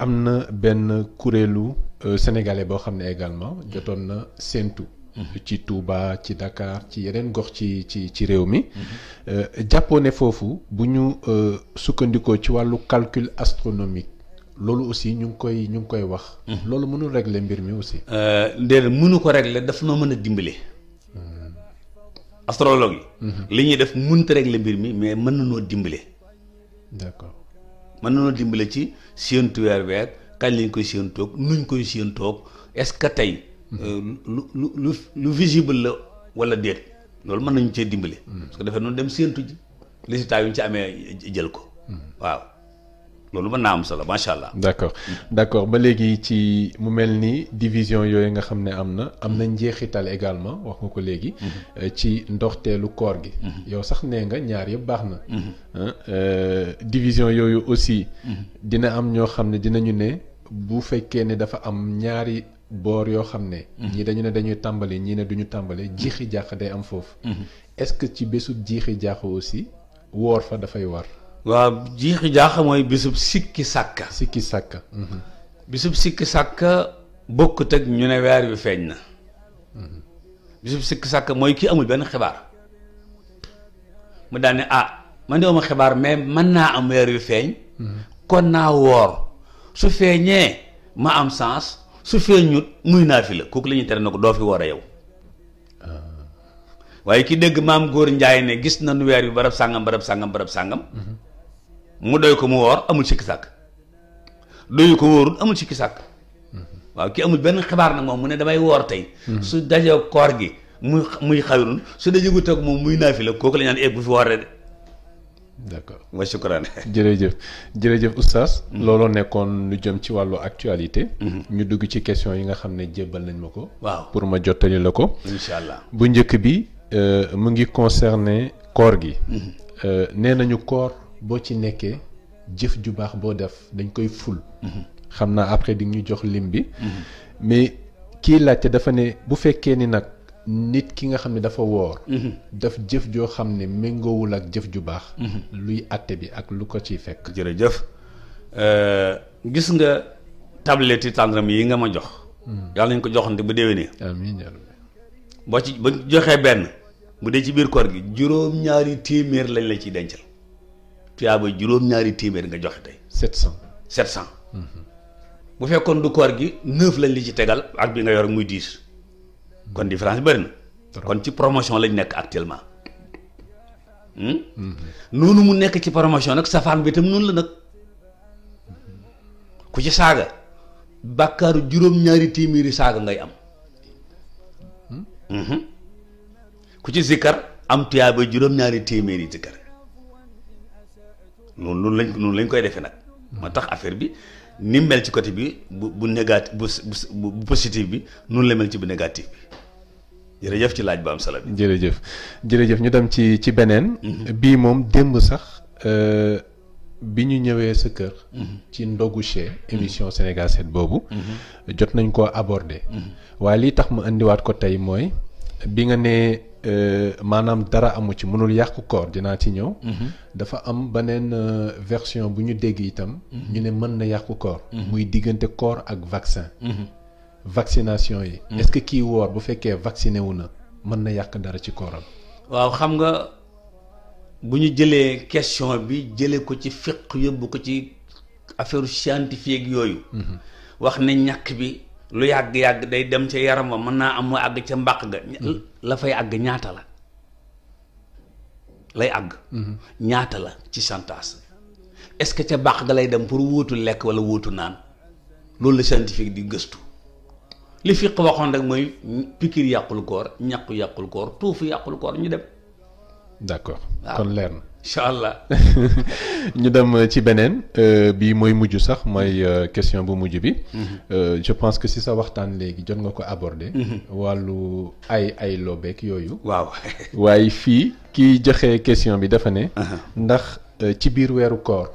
am na benn kuréelu euh, sénégalais boo xam ne également jotoon na séentu. Mm-hmm. ci tuuba ci Dakar ci yeneen gox ci ci ci réew mi. Euh, jàppoo ne foofu bu ñu euh, sukkandikoo ci wàllu calcul astronomique loolu aussi ñu ngi koy ñu ngi koy wax. Mm-hmm. loolu mënul régler mbir mi aussi. déedéet mënu ko régler daf noo mën a dimbale. Mm-hmm. astrologue li ñuy def mënut a régler mbir mi mais mën na noo dimbale. d'accord. mën nañoo dimbale ci séentu weer weer kañ lañ koy séentoog nuñ koy séentoog est-ce que tey. Mhm. Euh, lu lu lu lu visible la wala déet loolu mën nañu cee dimbale. Mhm. parce que dafay noonu dem séentu ji résultat ñu ci amee jël ko mhm. waaw. loolu mën naa am solo macha allah. d' accord d' accord ba léegi ci mu mel ni division yooyu nga xam ne am na am na njeexital également wax nga ko léegi. Mhm. ci ndoxteelu koor gi. Mhm. yow sax nee nga ñaar yëpp baax na. Mhm. Hein, euh, division yooyu aussi. dina am ñoo xam ne dinañu ne bu fekkee ne dafa am ñaari boor yoo xam ne. ñii dañu ne dañuy tàmbali ñii ne duñu tàmbali jiixi jaax day am foofu. est ce que ci bésu jiixi jaax aussi woor fa dafay war. waaw jiixi jaaxa mooy bisub sikki sàkka sikki sàkka mhm. bisub sikki sàkka bokkut ak ñu ne weer yu feeñ na mhm. bisub sikki sàkka mooy kii amul benn xibaar mu daal ne ah man de amul xibaar mais mën naa am weer yu feeñ mhm. kon naa woor su feeñee ma am sens su feeñut muy naa fi la kooku la ñuy tere na ko doo fi woor a yow ah. waaye ki dégg maam góor njaay ne gis nañu weer bi barab sàngam barab sàngam barab sàngam mu doy ko mu woor amul sikki sàkk doyu ko wóorul amul sikki sàkk waaw ki amul benn xibaar nag moom mu ne damay woor tey hmm. su dajee koor gi muy muy xawirun su dee yëngu toog muy naafi la kooku la ñaan d' accord wa sukkuraan. jërëjëf jërëjëf oustaz. Hmm. looloo nekkoon lu jëm ci wàllu actualité. Hmm. ñu dugg ci question yi nga xam ne jébbal nañ ma ko. waaw pour ma jottali la ko. incha allah bu njëkk bi euh, mu ngi concerné koor gi. Euh, nee nañu koor boo ci nekkee jëf ju baax boo def dañ koy ful. Mhm. xam naa après di ñu jox lim bi. Mhm. mais kii laajte dafa ne bu fekkee ni nag nit ki nga xam ne dafa woor. Mhm. daf jëf joo xam ne méngoowul ak jëf ju baax. luy àtte bi ak lu ko ciy fekk. jërëjëf euh, gis nga tablette yi tàndaram yi nga ma jox. yàlla nañ ko joxante bu déwénee. amiin boo ci ba joxee benn bu dee ci biir kor gi juróom-ñaari téeméer lañ la ciy dencal. tuyaaba juróom-ñaari téeméer nga joxe tey. 700 700. bu fekkoon du koor gi 9 lañ li ci tegal ak bi nga yor muy 10. kon différence bëri na. kon ci promotion lañ nekk actuellement. Hmm? noonu mu nekk ci promotion nag safaan bi itam noonu la nag ku ci saaga bàkkaaru juróom-ñaari téeméeri saaga ngay am hmm? Hmm? ku ci zikkar am tuyaaba juróom-ñaari téeméeri zikkar noonu noonu lañ noonu lañ koy defee nag. moo tax affaire bi ni mel ci côté bi bu bu négatif bu bu positif bi noonu la mel ci bu négatif bi. jërëjëf ci laaj bu am solo bi jërëjëf jërëjëf ñu dem ci ci beneen mhm. bii moom démb sax euh, bi ñu ñëwee sa kër mhm. ci ndogu chee émission Sénégal 7 boobu mhm. jot nañ ko aborder waaye lii tax ma indiwaat ko tey mooy bi nga nee Euh, maanaam dara amu ci mënul yàq koor dinaa ci ñëw. Mhm. dafa am beneen euh, version bu ñu dégg itam. Mhm. ñu ne mën na yàqu koor. Mhm. muy diggante koor ak vaccin. vaccination yi. est-ce que kii woor bu fekkee vacciné wu na mën na yàq dara ci kooram. waaw xam nga bu ñu jëlee question bi jëlee ko ci fiq yóbbu ko ci affaire scientifique yooyu. wax ne ñàkk bi. lu yàgg-yàgg day dem ca yaram wa mën naa am mu àgg ca mbàq ga mm-hmm. la fay àgg ñaata la lay àgg mm-hmm. ñaata la ci chantage est-ce que ca baax ga lay dem pour wóotu lekk wala wóotu naan loolu la scientifique di gëstu li fiq waxoon rek mooy pikiir yàqul koor ñàqu yàqul koor tuufu yàqul koor ñu dem d'accord kon leer na InshaAllah. ñu dem euh, ci euh, sax euh, question bu mhm. je pense que si ça va jot nga ko aborder. Mhm. walu ay ay lobek yoyu waaw joxe question bi dafa ne. ndax ci bir wéru koor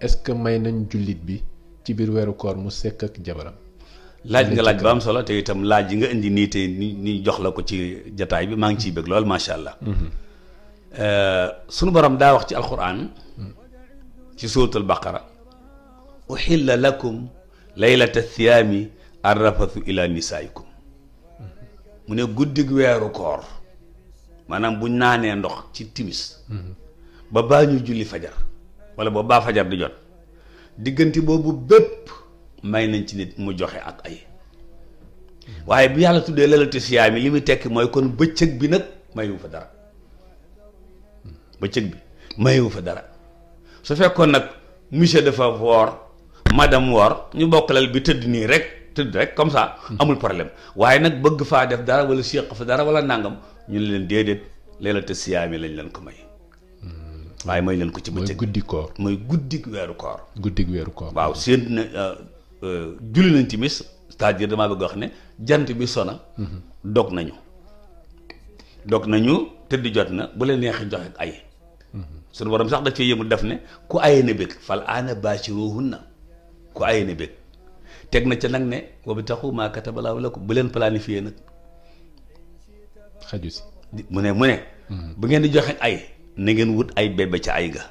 est-ce que may nañ julit bi ci bir wéru koor mu ak jabaram. nga solo te itam ni jox la ko ci bi ngi Euh, suñu borom daa wax ci alquran ci suuratul baqara uxilla lakum laylata siyaami arrafathu ila nisaikum mu ne guddig weeru koor maanaam buñ naanee ndox ci timis ba baa ñu julli fajar wala ba baa fajar di jot diggante boobu bépp may nañ ci nit mu joxe ak ay waaye bu yàlla tuddee lalatu siyaami li mu tekki mooy kon bëccëg bi nag mayu fa dara bëccëg bi mayewu fa dara su fekkoon nag monsieur dafa woor madame woor ñu bokk lal bi tëdd nii rek tëdd rek comme sa hmm. amul problème waaye nag bëgg faa def dara wala séq fa dara wala nàngam ñu leen déedéet leela te siyaami lañ leen ko may hmm. waaye may leen ko ci bëccëg guddi koor mooy guddik weeru koor guddik weeru koor waaw séent na euh, euh, julli nañ timis c'est-à-dire bëgg wax ne jant bi sona hmm. dog nañu dog nañu tëdd jot na bu leen neexee joxe ay suñu borom sax daf cee yëmul def ne ku aye na bëgg fal aana baashiruhunna ku aye na bëgg teg na ca nag ne wabtaxu maa kataba Allaahu lakum bu leen planifier nag. xaju si mu ne mu hmm. ngeen di joxe ay na ngeen wut ay bébé ca ay ga.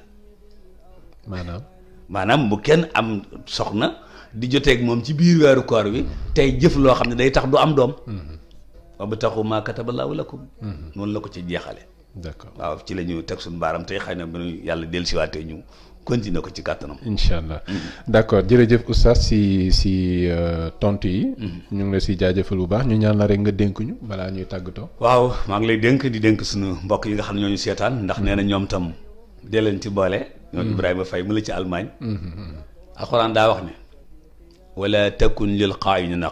maanaam. maanaam bu kenn am soxna di joteeg moom ci biir weeru koor wi tey jëf loo xam ne day tax du am doom. Hmm. wabtaxu maa kataba Allaahu lakum. Hmm. noonu la ko ci jeexale d'accord waaw ci la ñu teg suñu baaram tey xëy na bu ñu yàlla dellusiwaatee ñu continuer ko ci kàttanam. incha allah mm-hmm. d'accord jërëjëf oustaz si si euh, tontu yi. Mm-hmm. ñu ngi la si jaajëfal bu baax ñu ñaan la rek nga dénk ñu balaa ñuy tàggatoo. waaw maa ngi lay dénk di dénk suñu mbokk yi nga xam ne ñoo ñu seetaan ndax nee na mm-hmm. ñoom tam leen ci boole. ñoom Ibrahima Faye mu la ci Allemagne. alxuraan daa wax ne. wala yi lil xaayinina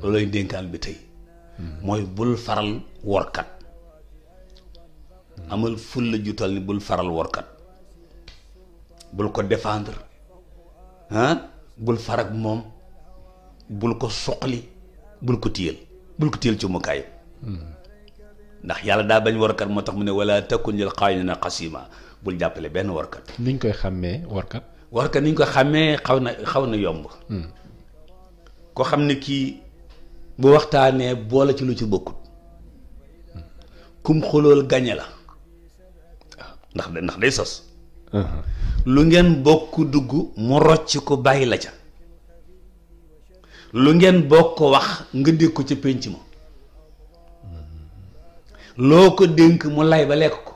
loolu lañ dénkaan bi tey. mooy bul faral workat. amul fulla ju ni bul faral workat bul ko défendre hein bul farak mom, bul ko suqli bul ko tiyel bul ko tiyel ci mukaay ndax yalla da bañ workat motax mu ne wala takun lil qaayina qasima bul jappelé ben workat. niñ koy xamé Workat warka niñ ko xamé xawna na na yomb hmm. ko xam ki, bu waxtane bo la ci lu ci bokut hmm. kum xolol ganyala. la ndax ndax day sos lu ngeen bokk dugg mu rocc ko bàyyi la ca lu ngeen bokk wax nga dégg ko ca penc ma loo ko dénk mu lay ba lekk ko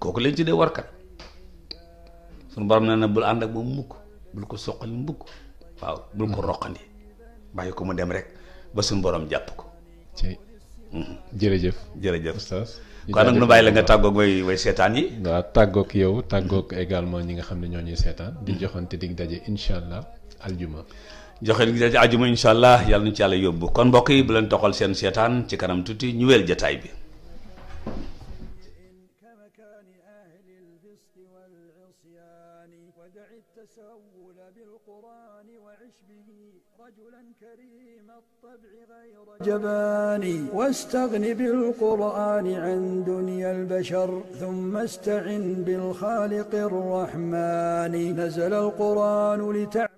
kooku lañ ci war kat sunu borom nee na bul ànd ak moom mukk bul ko soqali mukk waaw bul ko hmm. roqandi bàyyi mu dem rek ba sunu borom jàpp ko jërëjëf jërëjëf oustaz kon nag nu bàyyi la nga tàggoog way way seetaan yi waaw tàggoog yow tàggoog également ñi nga xam ne ñoo ñuy seetaan di joxante dig daje incha allah aljuma joxe dig daje aljuma incha allah yàlla ñu ci yàlla yóbbu kon mbokk yi bu leen toxal seen seetaan ci kanam tuuti ñu wel jataay bi رجلا كريم الطبع غير جبان واستغن بالقرآن عن دنيا البشر ثم استعن بالخالق الرحمن نزل القرآن لتعلم